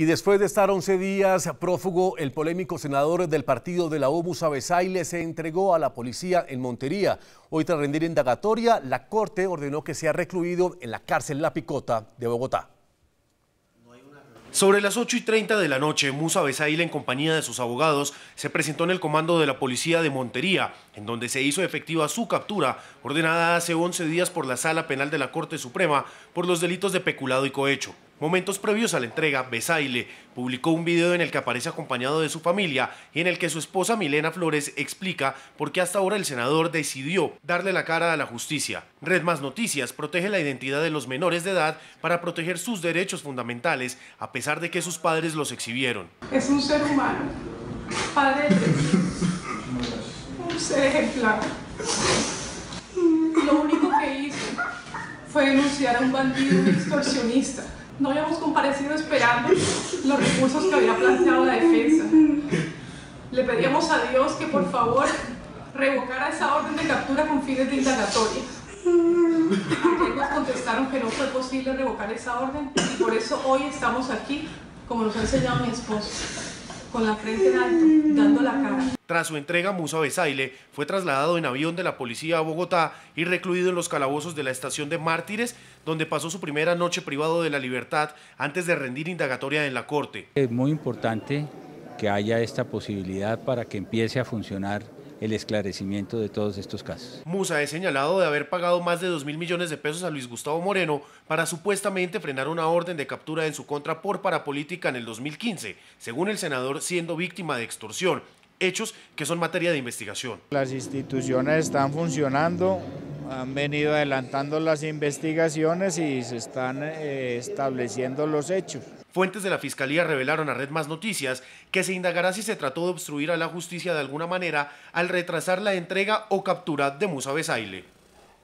Y después de estar 11 días prófugo, el polémico senador del partido de la O Musa se entregó a la policía en Montería. Hoy, tras rendir indagatoria, la Corte ordenó que sea recluido en la cárcel La Picota de Bogotá. Sobre las 8 y 30 de la noche, Musa Bezaile en compañía de sus abogados, se presentó en el comando de la policía de Montería, en donde se hizo efectiva su captura, ordenada hace 11 días por la Sala Penal de la Corte Suprema por los delitos de peculado y cohecho. Momentos previos a la entrega, Besaile publicó un video en el que aparece acompañado de su familia y en el que su esposa Milena Flores explica por qué hasta ahora el senador decidió darle la cara a la justicia. Red Más Noticias protege la identidad de los menores de edad para proteger sus derechos fundamentales a pesar de que sus padres los exhibieron. Es un ser humano, padre, un ser ejemplar. Lo único que hizo fue denunciar a un bandido extorsionista no habíamos comparecido esperando los recursos que había planteado la defensa. Le pedíamos a Dios que por favor revocara esa orden de captura con fines de indagatoria. Nos contestaron que no fue posible revocar esa orden y por eso hoy estamos aquí, como nos ha enseñado mi esposo con la frente en alto, dando la cara. Tras su entrega, Musa Besaile fue trasladado en avión de la policía a Bogotá y recluido en los calabozos de la estación de Mártires, donde pasó su primera noche privado de la libertad antes de rendir indagatoria en la corte. Es muy importante que haya esta posibilidad para que empiece a funcionar el esclarecimiento de todos estos casos. Musa ha señalado de haber pagado más de 2 mil millones de pesos a Luis Gustavo Moreno para supuestamente frenar una orden de captura en su contra por parapolítica en el 2015, según el senador siendo víctima de extorsión, hechos que son materia de investigación. Las instituciones están funcionando, han venido adelantando las investigaciones y se están eh, estableciendo los hechos. Fuentes de la Fiscalía revelaron a Red Más Noticias que se indagará si se trató de obstruir a la justicia de alguna manera al retrasar la entrega o captura de Musa Besaile.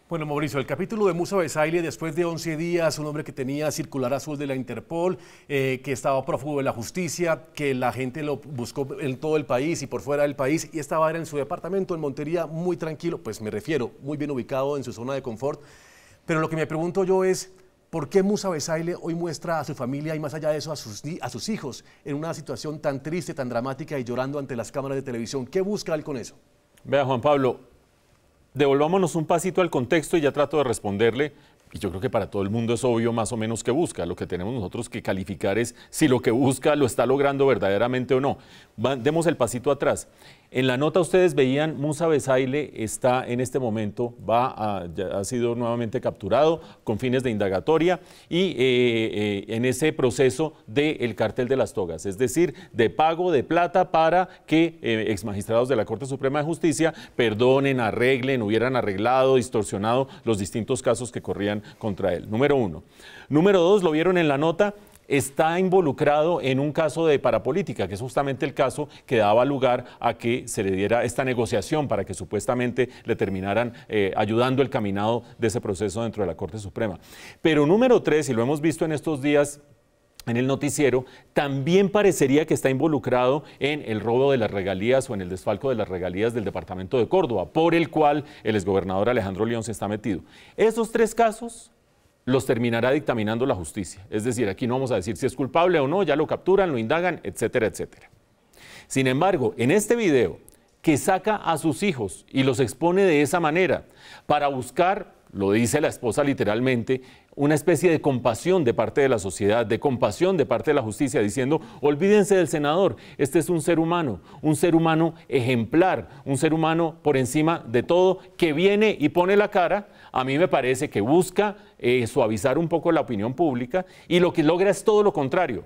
Bueno, Mauricio, el capítulo de Musa Besaile, después de 11 días, un hombre que tenía circular azul de la Interpol, eh, que estaba prófugo de la justicia, que la gente lo buscó en todo el país y por fuera del país, y estaba en su departamento, en Montería, muy tranquilo, pues me refiero, muy bien ubicado en su zona de confort. Pero lo que me pregunto yo es, ¿por qué Musa Besaile hoy muestra a su familia y más allá de eso a sus, a sus hijos en una situación tan triste, tan dramática y llorando ante las cámaras de televisión? ¿Qué busca él con eso? Vea, Juan Pablo, devolvámonos un pasito al contexto y ya trato de responderle. Y yo creo que para todo el mundo es obvio más o menos que busca. Lo que tenemos nosotros que calificar es si lo que busca lo está logrando verdaderamente o no. demos el pasito atrás. En la nota ustedes veían, Musa Besaile está en este momento, va ha sido nuevamente capturado con fines de indagatoria y eh, eh, en ese proceso del cartel de las togas, es decir, de pago de plata para que ex eh, exmagistrados de la Corte Suprema de Justicia perdonen, arreglen, hubieran arreglado, distorsionado los distintos casos que corrían contra él. Número uno. Número dos, lo vieron en la nota, está involucrado en un caso de parapolítica, que es justamente el caso que daba lugar a que se le diera esta negociación para que supuestamente le terminaran eh, ayudando el caminado de ese proceso dentro de la Corte Suprema. Pero número tres, y lo hemos visto en estos días en el noticiero, también parecería que está involucrado en el robo de las regalías o en el desfalco de las regalías del departamento de Córdoba, por el cual el exgobernador Alejandro León se está metido. Esos tres casos los terminará dictaminando la justicia. Es decir, aquí no vamos a decir si es culpable o no, ya lo capturan, lo indagan, etcétera, etcétera. Sin embargo, en este video que saca a sus hijos y los expone de esa manera para buscar lo dice la esposa literalmente, una especie de compasión de parte de la sociedad, de compasión de parte de la justicia, diciendo, olvídense del senador, este es un ser humano, un ser humano ejemplar, un ser humano por encima de todo, que viene y pone la cara, a mí me parece que busca eh, suavizar un poco la opinión pública y lo que logra es todo lo contrario,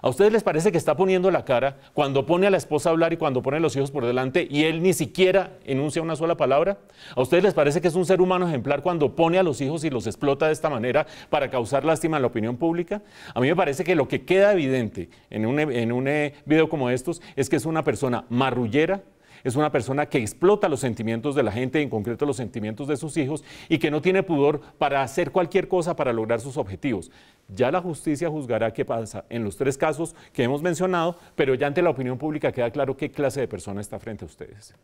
¿A ustedes les parece que está poniendo la cara cuando pone a la esposa a hablar y cuando pone a los hijos por delante y él ni siquiera enuncia una sola palabra? ¿A ustedes les parece que es un ser humano ejemplar cuando pone a los hijos y los explota de esta manera para causar lástima en la opinión pública? A mí me parece que lo que queda evidente en un, e- en un eh, video como estos es que es una persona marrullera, es una persona que explota los sentimientos de la gente, en concreto los sentimientos de sus hijos, y que no tiene pudor para hacer cualquier cosa para lograr sus objetivos. Ya la justicia juzgará qué pasa en los tres casos que hemos mencionado, pero ya ante la opinión pública queda claro qué clase de persona está frente a ustedes.